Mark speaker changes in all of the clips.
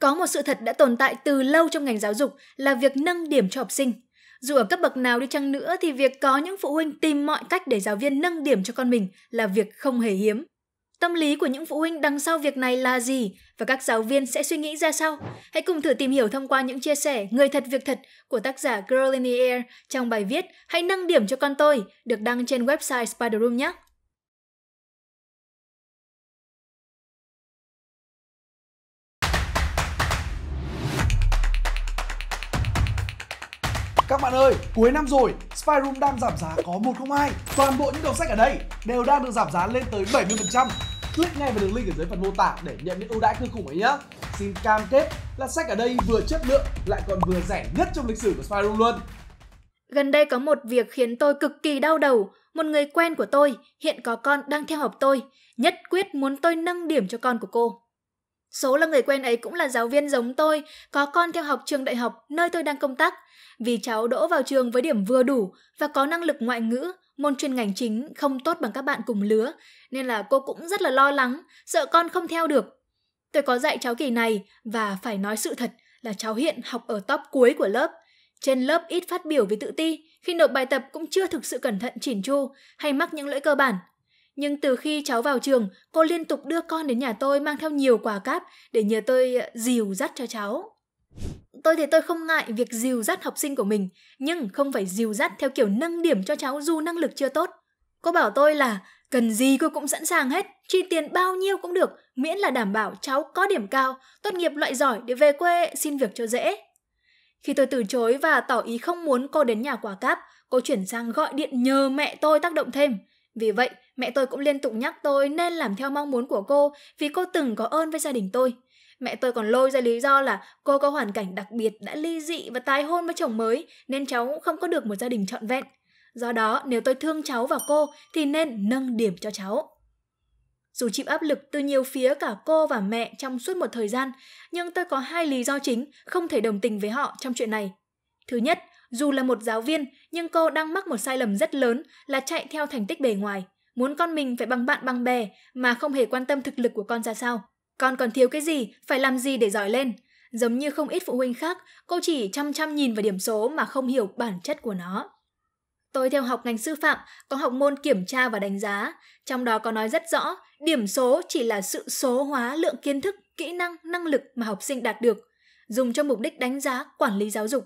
Speaker 1: Có một sự thật đã tồn tại từ lâu trong ngành giáo dục là việc nâng điểm cho học sinh. Dù ở cấp bậc nào đi chăng nữa thì việc có những phụ huynh tìm mọi cách để giáo viên nâng điểm cho con mình là việc không hề hiếm. Tâm lý của những phụ huynh đằng sau việc này là gì và các giáo viên sẽ suy nghĩ ra sao? Hãy cùng thử tìm hiểu thông qua những chia sẻ Người thật việc thật của tác giả Girl in the Air trong bài viết Hãy nâng điểm cho con tôi được đăng trên website Spider Room nhé. Các bạn ơi, cuối năm rồi, Spyroom đang giảm giá có 102. Toàn bộ những đầu sách ở đây đều đang được giảm giá lên tới 70%. Click ngay vào đường link ở dưới phần mô tả để nhận những ưu đãi cực khủng ấy nhá. Xin cam kết là sách ở đây vừa chất lượng lại còn vừa rẻ nhất trong lịch sử của Spyroom luôn. Gần đây có một việc khiến tôi cực kỳ đau đầu. Một người quen của tôi hiện có con đang theo học tôi, nhất quyết muốn tôi nâng điểm cho con của cô. Số là người quen ấy cũng là giáo viên giống tôi, có con theo học trường đại học nơi tôi đang công tác. Vì cháu đỗ vào trường với điểm vừa đủ và có năng lực ngoại ngữ, môn chuyên ngành chính không tốt bằng các bạn cùng lứa, nên là cô cũng rất là lo lắng, sợ con không theo được. Tôi có dạy cháu kỳ này và phải nói sự thật là cháu hiện học ở top cuối của lớp. Trên lớp ít phát biểu vì tự ti, khi nộp bài tập cũng chưa thực sự cẩn thận chỉn chu hay mắc những lỗi cơ bản. Nhưng từ khi cháu vào trường, cô liên tục đưa con đến nhà tôi mang theo nhiều quả cáp để nhờ tôi ờ, dìu dắt cho cháu. Tôi thì tôi không ngại việc dìu dắt học sinh của mình, nhưng không phải dìu dắt theo kiểu nâng điểm cho cháu dù năng lực chưa tốt. Cô bảo tôi là cần gì cô cũng sẵn sàng hết, chi tiền bao nhiêu cũng được, miễn là đảm bảo cháu có điểm cao, tốt nghiệp loại giỏi để về quê xin việc cho dễ. Khi tôi từ chối và tỏ ý không muốn cô đến nhà quả cáp, cô chuyển sang gọi điện nhờ mẹ tôi tác động thêm – vì vậy, mẹ tôi cũng liên tục nhắc tôi nên làm theo mong muốn của cô vì cô từng có ơn với gia đình tôi. Mẹ tôi còn lôi ra lý do là cô có hoàn cảnh đặc biệt đã ly dị và tái hôn với chồng mới nên cháu không có được một gia đình trọn vẹn. Do đó, nếu tôi thương cháu và cô thì nên nâng điểm cho cháu. Dù chịu áp lực từ nhiều phía cả cô và mẹ trong suốt một thời gian, nhưng tôi có hai lý do chính không thể đồng tình với họ trong chuyện này. Thứ nhất, dù là một giáo viên, nhưng cô đang mắc một sai lầm rất lớn là chạy theo thành tích bề ngoài, muốn con mình phải bằng bạn bằng bè mà không hề quan tâm thực lực của con ra sao. Con còn thiếu cái gì, phải làm gì để giỏi lên. Giống như không ít phụ huynh khác, cô chỉ chăm chăm nhìn vào điểm số mà không hiểu bản chất của nó. Tôi theo học ngành sư phạm, có học môn kiểm tra và đánh giá. Trong đó có nói rất rõ, điểm số chỉ là sự số hóa lượng kiến thức, kỹ năng, năng lực mà học sinh đạt được, dùng cho mục đích đánh giá, quản lý giáo dục.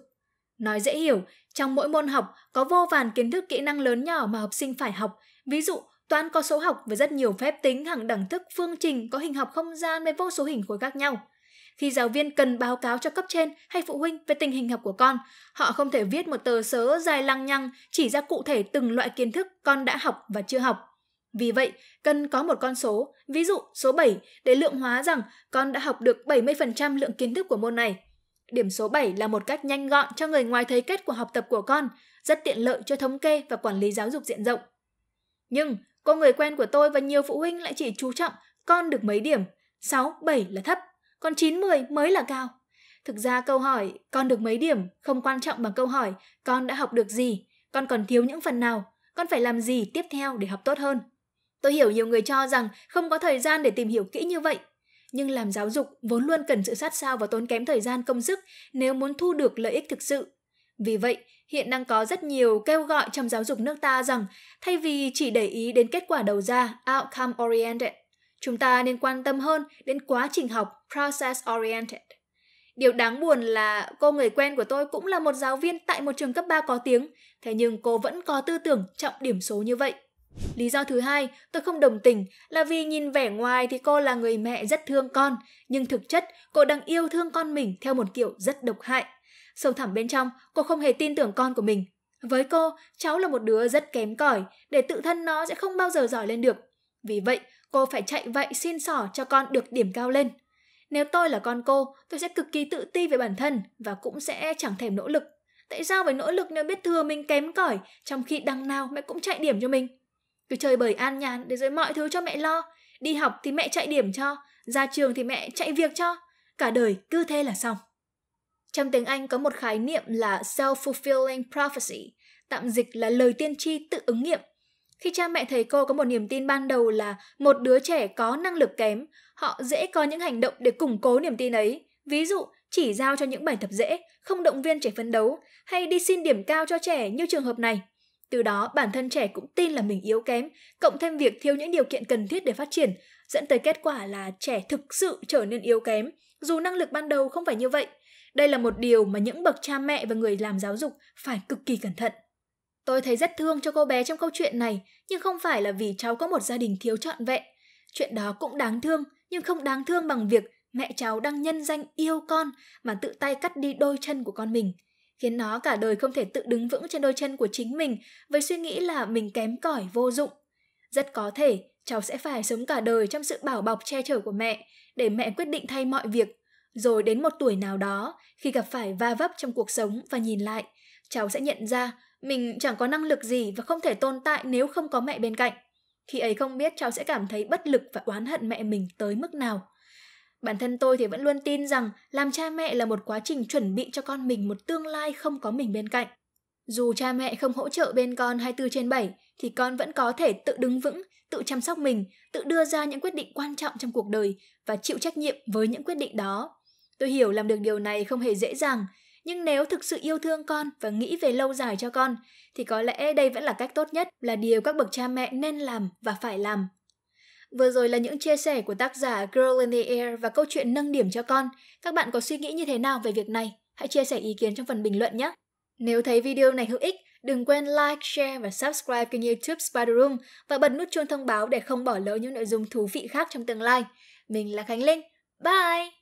Speaker 1: Nói dễ hiểu, trong mỗi môn học có vô vàn kiến thức kỹ năng lớn nhỏ mà học sinh phải học. Ví dụ, toán có số học với rất nhiều phép tính, hàng đẳng thức, phương trình, có hình học không gian với vô số hình khối khác nhau. Khi giáo viên cần báo cáo cho cấp trên hay phụ huynh về tình hình học của con, họ không thể viết một tờ sớ dài lăng nhăng chỉ ra cụ thể từng loại kiến thức con đã học và chưa học. Vì vậy, cần có một con số, ví dụ số 7, để lượng hóa rằng con đã học được 70% lượng kiến thức của môn này. Điểm số 7 là một cách nhanh gọn cho người ngoài thấy kết quả học tập của con, rất tiện lợi cho thống kê và quản lý giáo dục diện rộng. Nhưng, cô người quen của tôi và nhiều phụ huynh lại chỉ chú trọng con được mấy điểm, 6, 7 là thấp, còn 9, 10 mới là cao. Thực ra câu hỏi con được mấy điểm không quan trọng bằng câu hỏi con đã học được gì, con còn thiếu những phần nào, con phải làm gì tiếp theo để học tốt hơn. Tôi hiểu nhiều người cho rằng không có thời gian để tìm hiểu kỹ như vậy, nhưng làm giáo dục vốn luôn cần sự sát sao và tốn kém thời gian công sức nếu muốn thu được lợi ích thực sự. Vì vậy, hiện đang có rất nhiều kêu gọi trong giáo dục nước ta rằng thay vì chỉ để ý đến kết quả đầu ra, outcome oriented, chúng ta nên quan tâm hơn đến quá trình học, process oriented. Điều đáng buồn là cô người quen của tôi cũng là một giáo viên tại một trường cấp 3 có tiếng, thế nhưng cô vẫn có tư tưởng trọng điểm số như vậy. Lý do thứ hai, tôi không đồng tình là vì nhìn vẻ ngoài thì cô là người mẹ rất thương con, nhưng thực chất cô đang yêu thương con mình theo một kiểu rất độc hại. Sâu thẳm bên trong, cô không hề tin tưởng con của mình. Với cô, cháu là một đứa rất kém cỏi, để tự thân nó sẽ không bao giờ giỏi lên được. Vì vậy, cô phải chạy vậy xin xỏ cho con được điểm cao lên. Nếu tôi là con cô, tôi sẽ cực kỳ tự ti về bản thân và cũng sẽ chẳng thèm nỗ lực. Tại sao phải nỗ lực nếu biết thừa mình kém cỏi, trong khi đằng nào mẹ cũng chạy điểm cho mình? Tôi chơi bời an nhàn để rồi mọi thứ cho mẹ lo. Đi học thì mẹ chạy điểm cho, ra trường thì mẹ chạy việc cho. Cả đời cứ thế là xong. Trong tiếng Anh có một khái niệm là self-fulfilling prophecy, tạm dịch là lời tiên tri tự ứng nghiệm. Khi cha mẹ thầy cô có một niềm tin ban đầu là một đứa trẻ có năng lực kém, họ dễ có những hành động để củng cố niềm tin ấy. Ví dụ, chỉ giao cho những bài tập dễ, không động viên trẻ phấn đấu, hay đi xin điểm cao cho trẻ như trường hợp này. Từ đó, bản thân trẻ cũng tin là mình yếu kém, cộng thêm việc thiếu những điều kiện cần thiết để phát triển, dẫn tới kết quả là trẻ thực sự trở nên yếu kém, dù năng lực ban đầu không phải như vậy. Đây là một điều mà những bậc cha mẹ và người làm giáo dục phải cực kỳ cẩn thận. Tôi thấy rất thương cho cô bé trong câu chuyện này, nhưng không phải là vì cháu có một gia đình thiếu trọn vẹn. Chuyện đó cũng đáng thương, nhưng không đáng thương bằng việc mẹ cháu đang nhân danh yêu con mà tự tay cắt đi đôi chân của con mình – khiến nó cả đời không thể tự đứng vững trên đôi chân của chính mình với suy nghĩ là mình kém cỏi vô dụng. Rất có thể cháu sẽ phải sống cả đời trong sự bảo bọc che chở của mẹ để mẹ quyết định thay mọi việc. Rồi đến một tuổi nào đó, khi gặp phải va vấp trong cuộc sống và nhìn lại, cháu sẽ nhận ra mình chẳng có năng lực gì và không thể tồn tại nếu không có mẹ bên cạnh. Khi ấy không biết cháu sẽ cảm thấy bất lực và oán hận mẹ mình tới mức nào. Bản thân tôi thì vẫn luôn tin rằng làm cha mẹ là một quá trình chuẩn bị cho con mình một tương lai không có mình bên cạnh. Dù cha mẹ không hỗ trợ bên con 24 trên 7 thì con vẫn có thể tự đứng vững, tự chăm sóc mình, tự đưa ra những quyết định quan trọng trong cuộc đời và chịu trách nhiệm với những quyết định đó. Tôi hiểu làm được điều này không hề dễ dàng, nhưng nếu thực sự yêu thương con và nghĩ về lâu dài cho con thì có lẽ đây vẫn là cách tốt nhất là điều các bậc cha mẹ nên làm và phải làm Vừa rồi là những chia sẻ của tác giả Girl in the Air và câu chuyện nâng điểm cho con. Các bạn có suy nghĩ như thế nào về việc này? Hãy chia sẻ ý kiến trong phần bình luận nhé! Nếu thấy video này hữu ích, đừng quên like, share và subscribe kênh youtube Spider Room và bật nút chuông thông báo để không bỏ lỡ những nội dung thú vị khác trong tương lai. Mình là Khánh Linh. Bye!